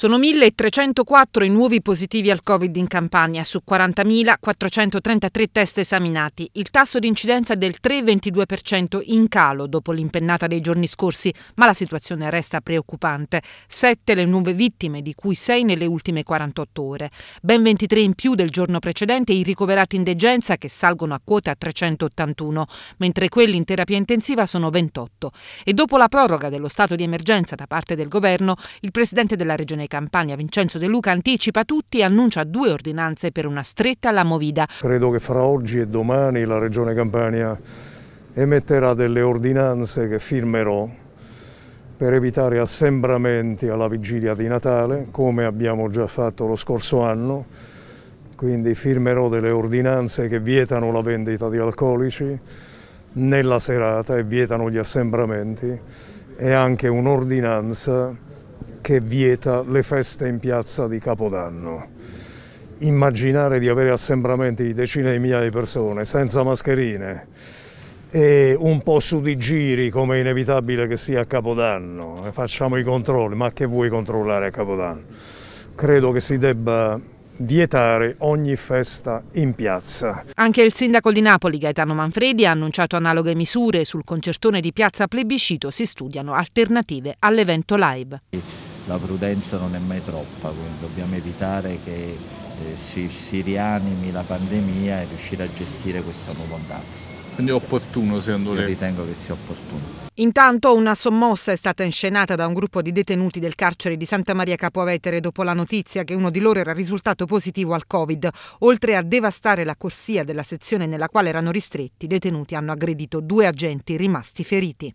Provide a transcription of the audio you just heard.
Sono 1.304 i nuovi positivi al Covid in Campania su 40.433 test esaminati. Il tasso di incidenza è del 3,22% in calo dopo l'impennata dei giorni scorsi, ma la situazione resta preoccupante. Sette le nuove vittime, di cui sei nelle ultime 48 ore. Ben 23 in più del giorno precedente i ricoverati in degenza che salgono a quota 381, mentre quelli in terapia intensiva sono 28. E dopo la proroga dello stato di emergenza da parte del governo, il presidente della regione Campania Vincenzo De Luca anticipa tutti e annuncia due ordinanze per una stretta alla Movida. Credo che fra oggi e domani la Regione Campania emetterà delle ordinanze che firmerò per evitare assembramenti alla vigilia di Natale, come abbiamo già fatto lo scorso anno, quindi firmerò delle ordinanze che vietano la vendita di alcolici nella serata e vietano gli assembramenti e anche un'ordinanza che vieta le feste in piazza di Capodanno. Immaginare di avere assembramenti di decine di migliaia di persone senza mascherine e un po' su di giri come è inevitabile che sia a Capodanno, facciamo i controlli, ma che vuoi controllare a Capodanno? Credo che si debba vietare ogni festa in piazza. Anche il sindaco di Napoli Gaetano Manfredi ha annunciato analoghe misure. Sul concertone di piazza Plebiscito si studiano alternative all'evento live la prudenza non è mai troppa, quindi dobbiamo evitare che eh, si, si rianimi la pandemia e riuscire a gestire questa nuova ondata. Quindi è opportuno secondo lei? Io ritengo che sia opportuno. Intanto una sommossa è stata inscenata da un gruppo di detenuti del carcere di Santa Maria Capovetere dopo la notizia che uno di loro era risultato positivo al Covid. Oltre a devastare la corsia della sezione nella quale erano ristretti, i detenuti hanno aggredito due agenti rimasti feriti.